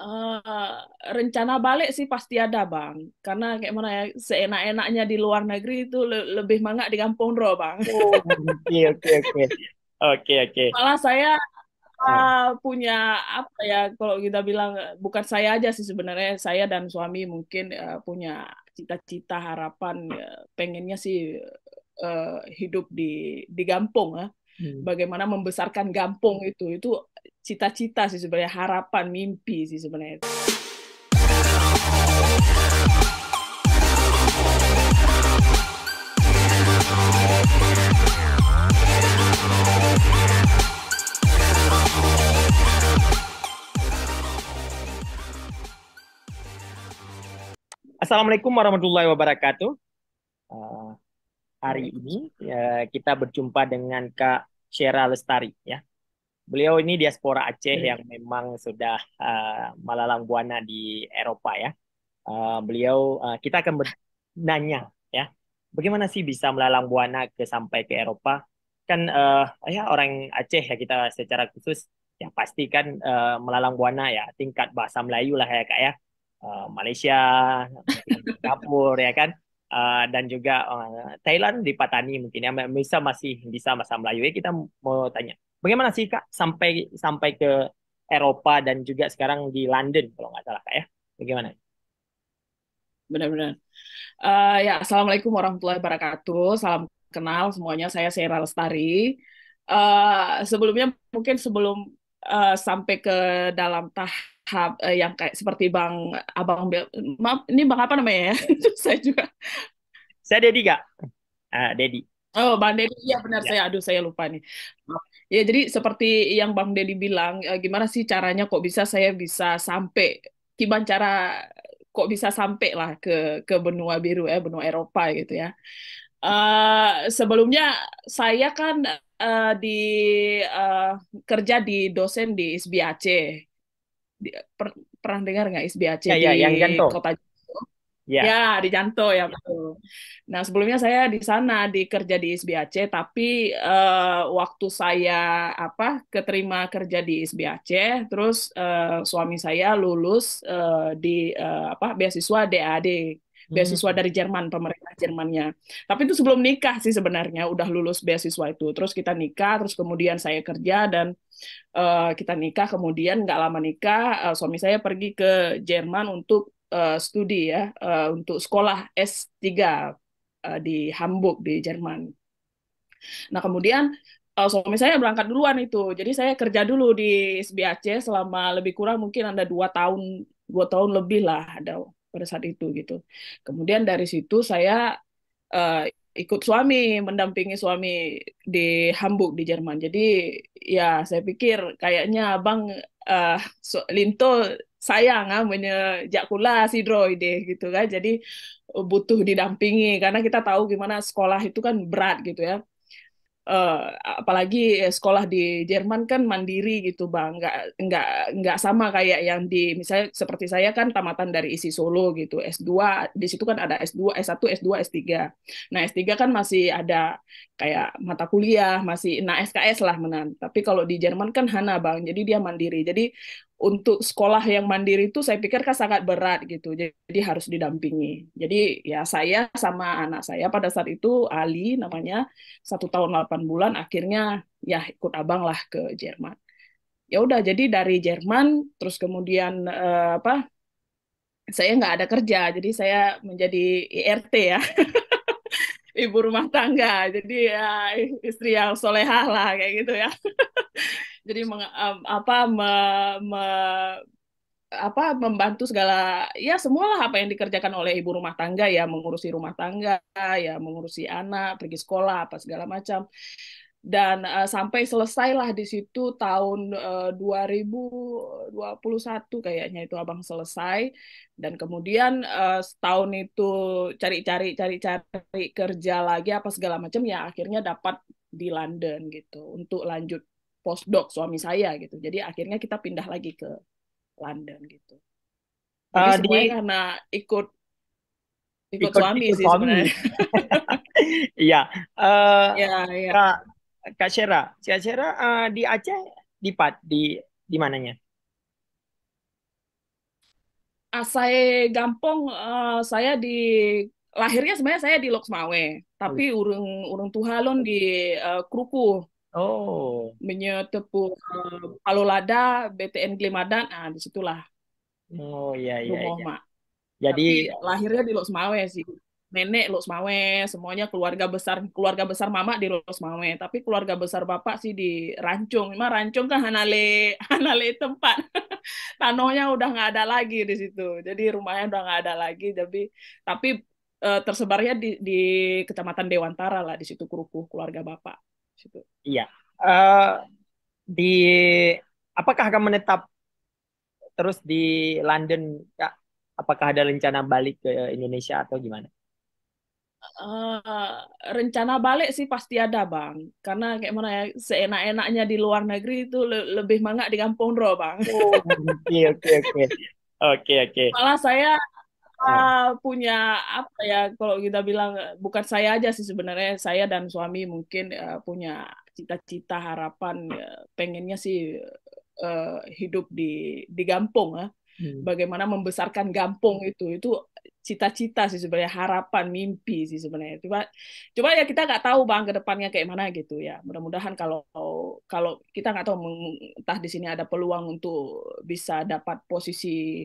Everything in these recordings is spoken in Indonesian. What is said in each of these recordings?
Uh, rencana balik sih pasti ada bang, karena kayak mana ya seenak-enaknya di luar negeri itu le lebih mangga di kampung roh bang. Oke oke oke oke oke. Malah saya uh, punya apa ya kalau kita bilang bukan saya aja sih sebenarnya saya dan suami mungkin uh, punya cita-cita harapan uh, pengennya sih uh, hidup di di kampung ya. Uh. Bagaimana membesarkan kampung itu itu cita-cita sih sebenarnya harapan mimpi sih sebenarnya Assalamualaikum warahmatullahi wabarakatuh. Uh, hari ini uh, kita berjumpa dengan Kak Shera Lestari ya. Beliau ini diaspora Aceh hmm. yang memang sudah uh, malalang buana di Eropa ya. Uh, beliau uh, kita akan bertanya ya, bagaimana sih bisa melalang buana ke sampai ke Eropa? Kan uh, ya orang Aceh ya kita secara khusus ya pasti kan uh, melalang buana ya tingkat bahasa Melayu lah ya kak ya. Uh, Malaysia, Singapura ya kan Ah, dan juga uh, Thailand di Patani mungkin ya bisa masih bisa bahasa Melayu ya kita mau tanya bagaimana sih kak sampai sampai ke Eropa dan juga sekarang di London kalau nggak salah kak ya bagaimana benar-benar uh, ya assalamualaikum warahmatullahi wabarakatuh salam kenal semuanya saya Sera Lestari uh, sebelumnya mungkin sebelum Eh, sampai ke dalam tahap uh, yang kayak seperti bang abang maaf ini bang apa namanya ya saya juga saya Dedi kak ah Dedi Oh, Bang Deddy, iya benar ya. saya, aduh saya lupa nih. Ya jadi seperti yang Bang Deddy bilang, uh, gimana sih caranya kok bisa saya bisa sampai, gimana cara kok bisa sampai lah ke ke benua biru ya, benua Eropa gitu ya. Uh, sebelumnya saya kan uh, di uh, kerja di dosen di SBAC. Di, per, pernah dengar nggak SBAC ya, ya, di ya, yang Kota Janto? Ya. ya, di Janto ya betul. Nah, sebelumnya saya di sana dikerja di SBAC, tapi uh, waktu saya apa keterima kerja di SBAC, terus uh, suami saya lulus uh, di uh, apa beasiswa DAD beasiswa hmm. dari Jerman pemerintah Jermannya tapi itu sebelum nikah sih sebenarnya udah lulus beasiswa itu terus kita nikah terus kemudian saya kerja dan uh, kita nikah kemudian nggak lama nikah uh, suami saya pergi ke Jerman untuk uh, studi ya uh, untuk sekolah S3 uh, di Hamburg di Jerman nah kemudian uh, suami saya berangkat duluan itu. Jadi saya kerja dulu di SBAC selama lebih kurang mungkin ada dua tahun, dua tahun lebih lah ada pada saat itu gitu. Kemudian dari situ saya uh, ikut suami, mendampingi suami di Hamburg di Jerman. Jadi ya saya pikir kayaknya Bang uh, eh, Linto sayang ah menjejak kula si droide gitu kan. Jadi butuh didampingi karena kita tahu gimana sekolah itu kan berat gitu ya uh, apalagi sekolah di Jerman kan mandiri gitu bang nggak nggak nggak sama kayak yang di misalnya seperti saya kan tamatan dari isi Solo gitu S2 di situ kan ada S2 S1 S2 S3 nah S3 kan masih ada kayak mata kuliah masih nah SKS lah menan tapi kalau di Jerman kan Hana bang jadi dia mandiri jadi untuk sekolah yang mandiri itu saya pikir kan sangat berat gitu. Jadi harus didampingi. Jadi ya saya sama anak saya pada saat itu Ali namanya satu tahun 8 bulan akhirnya ya ikut abang lah ke Jerman. Ya udah jadi dari Jerman terus kemudian eh, apa saya nggak ada kerja jadi saya menjadi IRT ya. ibu rumah tangga jadi ya istri yang solehah lah kayak gitu ya jadi meng, um, apa me, me, apa membantu segala ya semualah apa yang dikerjakan oleh ibu rumah tangga ya mengurusi rumah tangga ya mengurusi anak pergi sekolah apa segala macam dan uh, sampai selesailah di situ tahun eh, uh, 2021 kayaknya itu abang selesai dan kemudian uh, setahun itu cari-cari cari-cari kerja lagi apa segala macam ya akhirnya dapat di London gitu untuk lanjut postdoc suami saya gitu. Jadi akhirnya kita pindah lagi ke London gitu. Jadi uh, di... karena ikut ikut, ikut suami ikut sih suami. sebenarnya. Iya. uh, eh, ya, Kak, iya. Kak Kak Shera uh, di Aceh di Pat di di mananya? Asai Gampong uh, saya di lahirnya sebenarnya saya di Loksmawe, tapi urung urung tuhalon di uh, Kruku. Oh. Menyetepu uh, Lada, BTN Glimadan, ah disitulah. Oh iya iya. Rumah iya. mak. Jadi Tapi lahirnya di Losmawe sih. Nenek Losmawe, semuanya keluarga besar keluarga besar mama di Losmawe, Tapi keluarga besar bapak sih di Rancung. Memang Rancung kan hanale hanale tempat. Tanahnya udah nggak ada lagi di situ. Jadi rumahnya udah nggak ada lagi. Tapi tapi uh, tersebarnya di, di Kecamatan Dewantara lah di situ kerupuk keluarga bapak situ. Iya. Uh, di apakah akan menetap terus di London Kak? Apakah ada rencana balik ke Indonesia atau gimana? Uh, rencana balik sih pasti ada bang karena kayak mana ya seenak-enaknya di luar negeri itu le lebih mangga di kampung roh bang oh, oke oke oke oke oke malah saya ya. punya apa ya kalau kita bilang bukan saya aja sih sebenarnya saya dan suami mungkin uh, punya cita-cita harapan uh, pengennya sih uh, hidup di di kampung ya. Hmm. Bagaimana membesarkan kampung itu itu cita-cita sih sebenarnya harapan mimpi sih sebenarnya coba coba ya kita nggak tahu bang ke depannya kayak mana gitu ya mudah-mudahan kalau kalau kita nggak tahu entah di sini ada peluang untuk bisa dapat posisi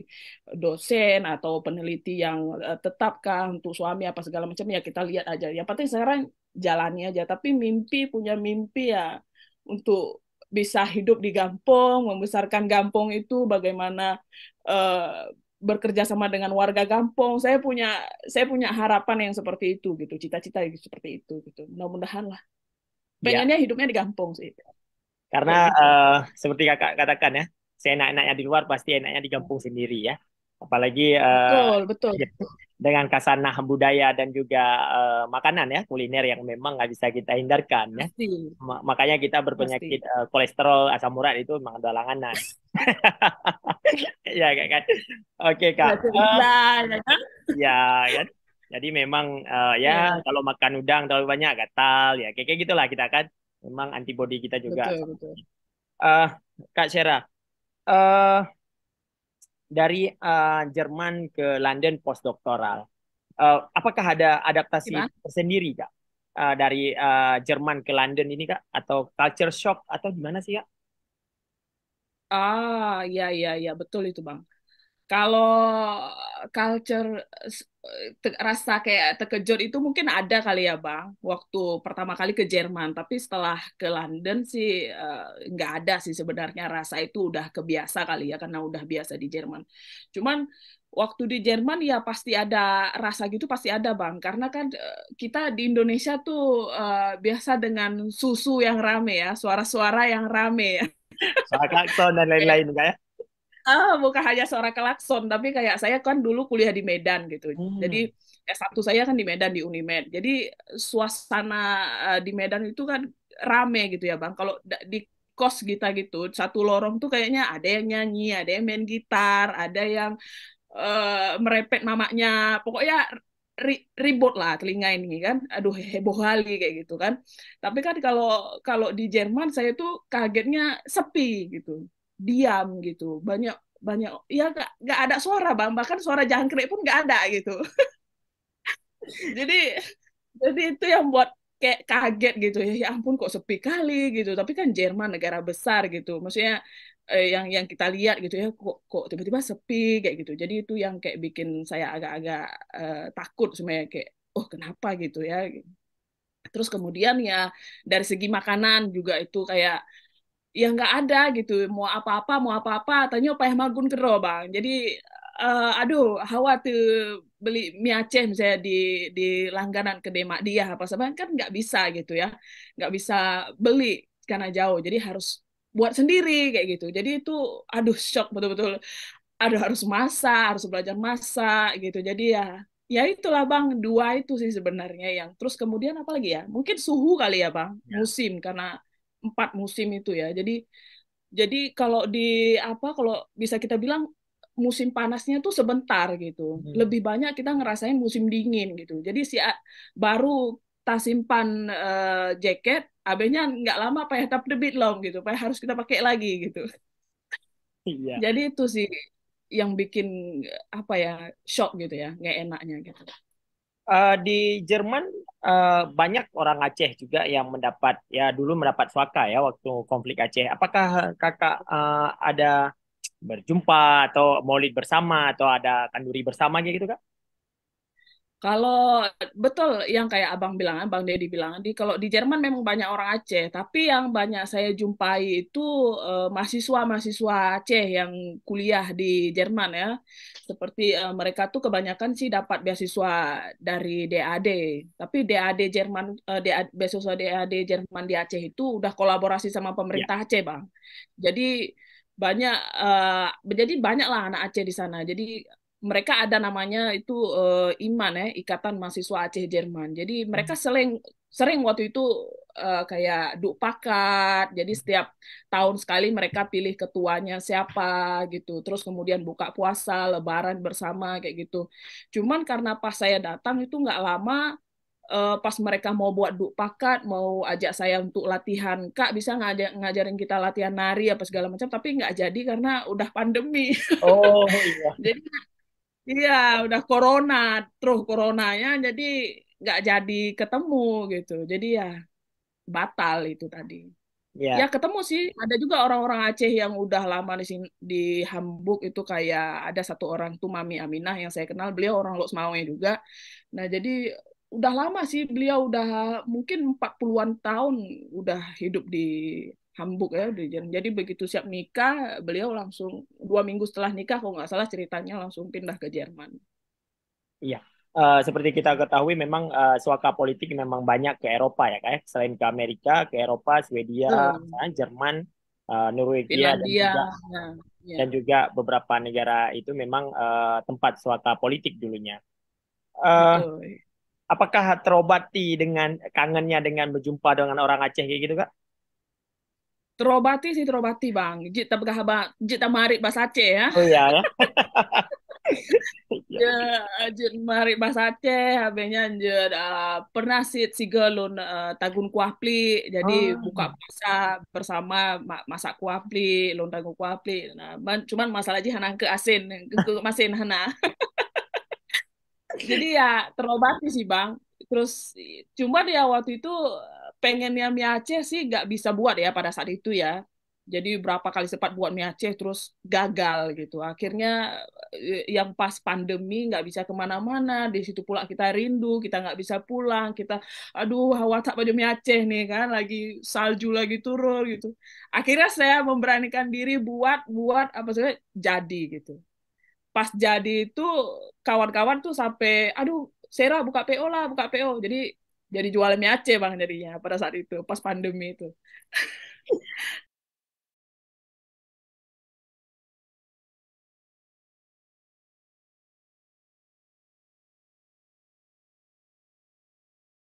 dosen atau peneliti yang eh, tetapkah untuk suami apa segala macam ya kita lihat aja yang penting sekarang jalannya aja tapi mimpi punya mimpi ya untuk bisa hidup di kampung membesarkan kampung itu bagaimana uh, bekerja sama dengan warga kampung. Saya punya saya punya harapan yang seperti itu gitu, cita-cita seperti itu gitu. Mudah-mudahan lah. Ya. Pengennya ya. hidupnya di kampung sih. Karena uh, seperti kakak katakan ya, saya enak enaknya di luar pasti enaknya di kampung sendiri ya apalagi eh, betul, uh, betul. dengan kasanah budaya dan juga uh, makanan ya kuliner yang memang nggak bisa kita hindarkan ya Ma makanya kita berpenyakit uh, kolesterol asam urat itu memang ada langanan ya kan oke kak ya iya, kan jadi memang uh, ya, ya kalau makan udang terlalu banyak gatal ya kayak -kaya gitulah kita kan memang antibodi kita juga betul, betul. Uh, kak Syara uh, dari uh, Jerman ke London postdoktoral. Uh, apakah ada adaptasi Gimana? tersendiri kak uh, dari uh, Jerman ke London ini kak atau culture shock atau gimana sih kak? Ah ya ya ya betul itu bang. Kalau culture rasa kayak terkejut itu mungkin ada kali ya bang waktu pertama kali ke Jerman tapi setelah ke London sih eh, nggak uh, ada sih sebenarnya rasa itu udah kebiasa kali ya karena udah biasa di Jerman cuman waktu di Jerman ya pasti ada rasa gitu pasti ada bang karena kan eh, kita di Indonesia tuh uh, biasa dengan susu yang rame ya suara-suara yang rame ya suara klakson dan lain-lain ya ah, bukan hanya seorang klakson tapi kayak saya kan dulu kuliah di Medan gitu. Hmm. Jadi S1 saya kan di Medan di Unimed. Jadi suasana uh, di Medan itu kan rame gitu ya, Bang. Kalau di kos kita gitu, satu lorong tuh kayaknya ada yang nyanyi, ada yang main gitar, ada yang uh, merepet mamaknya Pokoknya ri, ribut lah telinga ini kan aduh heboh kali kayak gitu kan tapi kan kalau kalau di Jerman saya tuh kagetnya sepi gitu diam gitu banyak banyak ya nggak gak ada suara bang bahkan suara jangkrik pun nggak ada gitu jadi jadi itu yang buat kayak kaget gitu ya ya ampun kok sepi kali gitu tapi kan Jerman negara besar gitu maksudnya eh, yang yang kita lihat gitu ya kok kok tiba-tiba sepi kayak gitu jadi itu yang kayak bikin saya agak-agak eh, takut sebenarnya kayak oh kenapa gitu ya terus kemudian ya dari segi makanan juga itu kayak ya nggak ada gitu mau apa-apa mau apa-apa tanya apa yang magun kero bang jadi uh, aduh hawa tuh beli mie Aceh misalnya di di langganan ke Demak dia apa sebab kan nggak bisa gitu ya nggak bisa beli karena jauh jadi harus buat sendiri kayak gitu jadi itu aduh shock betul-betul aduh harus masak harus belajar masak gitu jadi ya ya itulah bang dua itu sih sebenarnya yang terus kemudian apa lagi ya mungkin suhu kali ya bang ya. musim karena empat musim itu ya. Jadi jadi kalau di apa kalau bisa kita bilang musim panasnya tuh sebentar gitu. Hmm. Lebih banyak kita ngerasain musim dingin gitu. Jadi si baru tas simpan uh, jaket, abenya nggak lama payah tap debit long gitu, pak harus kita pakai lagi gitu. Iya. Jadi itu sih yang bikin apa ya shock gitu ya, nggak enaknya gitu uh, di Jerman uh, banyak orang Aceh juga yang mendapat ya dulu mendapat suaka ya waktu konflik Aceh. Apakah kakak uh, ada berjumpa atau maulid bersama atau ada kanduri bersama gitu kak? Kalau betul yang kayak Abang bilang, Abang Deddy bilang di kalau di Jerman memang banyak orang Aceh, tapi yang banyak saya jumpai itu mahasiswa eh, mahasiswa-mahasiswa Aceh yang kuliah di Jerman ya. Seperti uh, mereka tuh kebanyakan sih dapat beasiswa dari DAD, tapi DAD Jerman eh, DAD, beasiswa DAD Jerman di Aceh itu udah kolaborasi sama ya. pemerintah Aceh, Bang. Jadi banyak uh, jadi banyaklah anak Aceh di sana. Jadi mereka ada namanya itu uh, iman ya ikatan mahasiswa Aceh Jerman jadi mereka hmm. sering sering waktu itu uh, kayak duk pakat jadi hmm. setiap tahun sekali mereka pilih ketuanya siapa gitu terus kemudian buka puasa lebaran bersama kayak gitu cuman karena pas saya datang itu nggak lama uh, pas mereka mau buat duk pakat mau ajak saya untuk latihan kak bisa ngaj ngajarin kita latihan nari apa segala macam tapi nggak jadi karena udah pandemi oh iya jadi Iya, udah corona, terus coronanya jadi nggak jadi ketemu gitu. Jadi ya batal itu tadi. Ya. Ya ketemu sih. Ada juga orang-orang Aceh yang udah lama di sini, di Hamburg itu kayak ada satu orang tuh Mami Aminah yang saya kenal. Beliau orang Los Semawe juga. Nah jadi udah lama sih beliau udah mungkin 40-an tahun udah hidup di Hamburg ya. Jadi begitu siap nikah beliau langsung dua minggu setelah nikah kalau nggak salah ceritanya langsung pindah ke Jerman. Iya. Uh, seperti kita ketahui memang uh, suaka politik memang banyak ke Eropa ya kayak ya. selain ke Amerika ke Eropa Swedia hmm. Jerman uh, Norwegia dan juga nah, ya. dan juga beberapa negara itu memang uh, tempat suaka politik dulunya uh, apakah terobati dengan kangennya dengan berjumpa dengan orang Aceh kayak gitu kak terobati sih terobati bang jit jita berkah marik mari basace ya oh iya ya ya jit bahasa basace habisnya jit uh, pernah sih sigelun uh, eh, tagun kuahpli jadi ah. buka puasa bersama ma masak kuahpli lon tagun kuahpli nah man, cuman masalah aja hanang ke asin ke masin hana jadi ya terobati sih bang terus cuma dia ya waktu itu pengennya mie Aceh sih nggak bisa buat ya pada saat itu ya. Jadi berapa kali sempat buat mie Aceh terus gagal gitu. Akhirnya eh, yang pas pandemi nggak bisa kemana-mana, di situ pula kita rindu, kita nggak bisa pulang, kita aduh hawa tak pada mie Aceh nih kan, lagi salju lagi turun gitu. Akhirnya saya memberanikan diri buat buat apa sih jadi gitu. Pas jadi itu kawan-kawan tuh sampai aduh Sera buka PO lah, buka PO. Jadi jadi jualannya mie Aceh bang jadinya pada saat itu pas pandemi itu